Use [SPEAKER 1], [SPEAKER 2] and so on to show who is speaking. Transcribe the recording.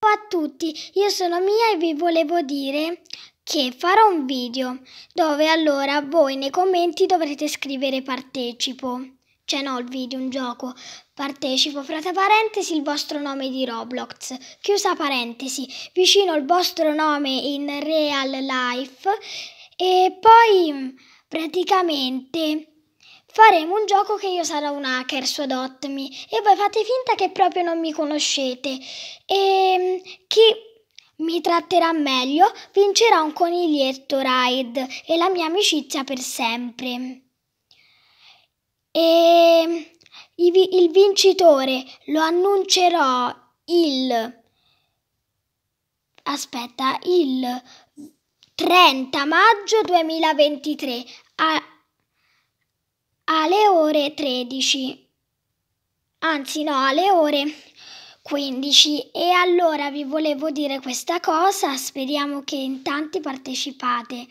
[SPEAKER 1] Ciao a tutti, io sono Mia e vi volevo dire che farò un video dove allora voi nei commenti dovrete scrivere partecipo, cioè no il video, un gioco, partecipo, frate parentesi, il vostro nome di Roblox, chiusa parentesi, vicino il vostro nome in real life e poi praticamente Faremo un gioco che io sarò un hacker su Adottami e voi fate finta che proprio non mi conoscete. E ehm, chi mi tratterà meglio vincerà un coniglietto ride e la mia amicizia per sempre. E ehm, il vincitore lo annuncerò il aspetta, il 30 maggio 2023 a alle ore 13, anzi no, alle ore 15. E allora vi volevo dire questa cosa, speriamo che in tanti partecipate.